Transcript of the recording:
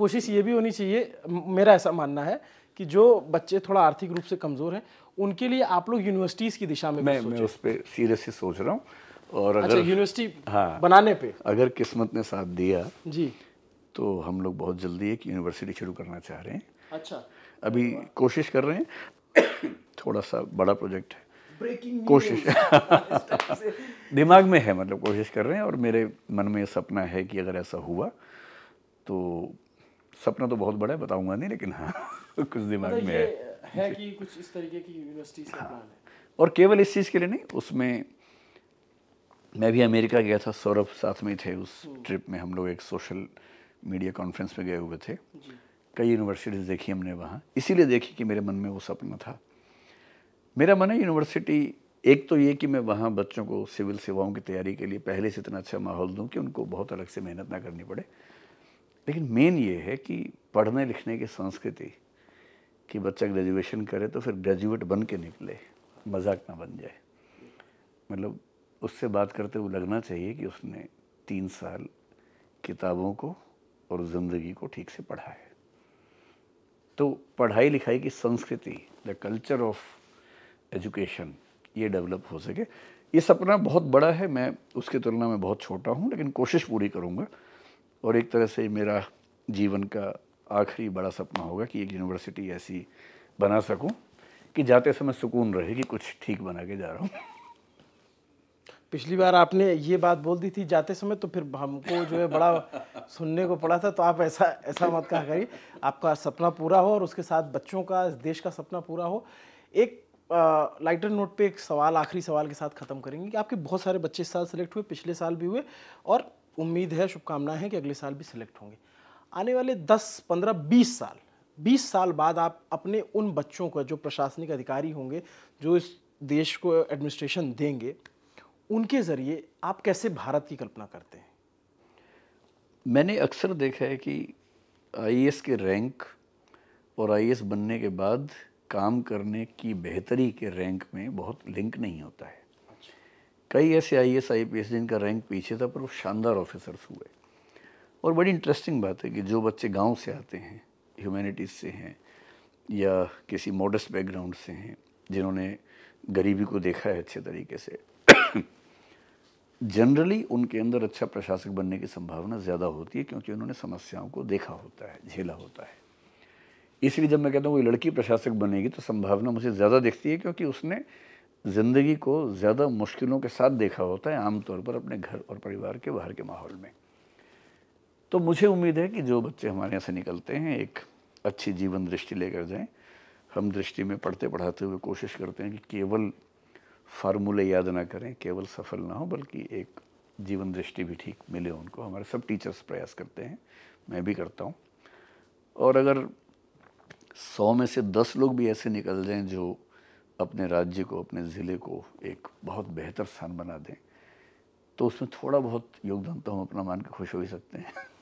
कोशिश ये भी होनी चाहिए मेरा ऐसा मानना है कि जो बच्चे थोड़ा आर्थिक रूप से कमज़ोर हैं उनके लिए आप लोग यूनिवर्सिटीज़ की दिशा में मैं मैं उस पर सीरियसली सोच रहा हूँ और अच्छा, अगर अच्छा, यूनिवर्सिटी हाँ बनाने पे अगर किस्मत ने साथ दिया जी तो हम लोग बहुत जल्दी एक यूनिवर्सिटी शुरू करना चाह रहे हैं अच्छा अभी कोशिश कर रहे हैं थोड़ा सा बड़ा प्रोजेक्ट है कोशिश दिमाग में है मतलब कोशिश कर रहे हैं और मेरे मन में सपना है कि अगर ऐसा हुआ तो सपना तो बहुत बड़ा है बताऊंगा नहीं लेकिन हाँ कुछ दिमाग मतलब में है है कि कुछ इस तरीके की यूनिवर्सिटी से हाँ। और केवल इस चीज़ के लिए नहीं उसमें मैं भी अमेरिका गया था सौरभ साथ में थे उस ट्रिप हम्म। में हम लोग एक सोशल मीडिया कॉन्फ्रेंस में गए हुए थे कई यूनिवर्सिटीज़ देखी हमने वहाँ इसीलिए देखी कि मेरे मन में वो सपना था मेरा मन है यूनिवर्सिटी एक तो ये कि मैं वहाँ बच्चों को सिविल सेवाओं की तैयारी के लिए पहले से इतना अच्छा माहौल दूँ कि उनको बहुत अलग से मेहनत ना करनी पड़े लेकिन मेन ये है कि पढ़ने लिखने की संस्कृति कि बच्चा ग्रेजुएशन करे तो फिर ग्रेजुएट बन के निकले मजाक ना बन जाए मतलब उससे बात करते हुए लगना चाहिए कि उसने तीन साल किताबों को और ज़िंदगी को ठीक से पढ़ा है तो पढ़ाई लिखाई की संस्कृति द कल्चर ऑफ एजुकेशन ये डेवलप हो सके ये सपना बहुत बड़ा है मैं उसकी तुलना में बहुत छोटा हूँ लेकिन कोशिश पूरी करूँगा और एक तरह से मेरा जीवन का आखिरी बड़ा सपना होगा कि एक यूनिवर्सिटी ऐसी बना सकूं कि जाते समय सुकून रहे कि कुछ ठीक बना के जा रहा हूँ पिछली बार आपने ये बात बोल दी थी जाते समय तो फिर हमको जो है बड़ा सुनने को पड़ा था तो आप ऐसा ऐसा मत कहा करिए आपका सपना पूरा हो और उसके साथ बच्चों का इस देश का सपना पूरा हो एक आ, लाइटर नोट पे एक सवाल आखिरी सवाल के साथ ख़त्म करेंगे कि आपके बहुत सारे बच्चे इस साल सेलेक्ट हुए पिछले साल भी हुए और उम्मीद है शुभकामनाएं हैं कि अगले साल भी सिलेक्ट होंगे आने वाले 10, 15, 20 साल 20 साल बाद आप अपने उन बच्चों को जो प्रशासनिक अधिकारी होंगे जो इस देश को एडमिनिस्ट्रेशन देंगे उनके ज़रिए आप कैसे भारत की कल्पना करते हैं मैंने अक्सर देखा है कि आई के रैंक और आई बनने के बाद काम करने की बेहतरी के रैंक में बहुत लिंक नहीं होता है कई ऐसे I S I P S जिनका रैंक पीछे था पर वो शानदार ऑफिसर्स हुए और बड़ी इंटरेस्टिंग बात है कि जो बच्चे गांव से आते हैं ह्यूमैनिटीज़ से हैं या किसी मॉडस्ट बैकग्राउंड से हैं जिन्होंने गरीबी को देखा है अच्छे तरीके से जनरली उनके अंदर अच्छा प्रशासक बनने की संभावना ज़्यादा होती है क्योंकि उन्होंने समस्याओं को देखा होता है झेला होता है इसलिए जब मैं कहता हूँ कोई लड़की प्रशासक बनेगी तो संभावना मुझे ज़्यादा दिखती है क्योंकि उसने ज़िंदगी को ज़्यादा मुश्किलों के साथ देखा होता है आमतौर पर अपने घर और परिवार के बाहर के माहौल में तो मुझे उम्मीद है कि जो बच्चे हमारे यहाँ से निकलते हैं एक अच्छी जीवन दृष्टि लेकर जाएं हम दृष्टि में पढ़ते पढ़ाते हुए कोशिश करते हैं कि केवल फार्मूले याद ना करें केवल सफल ना हो बल्कि एक जीवन दृष्टि भी ठीक मिले उनको हमारे सब टीचर्स प्रयास करते हैं मैं भी करता हूँ और अगर सौ में से दस लोग भी ऐसे निकल जाएं जो अपने राज्य को अपने ज़िले को एक बहुत बेहतर स्थान बना दें तो उसमें थोड़ा बहुत योगदान तो हम अपना मान के खुश हो ही सकते हैं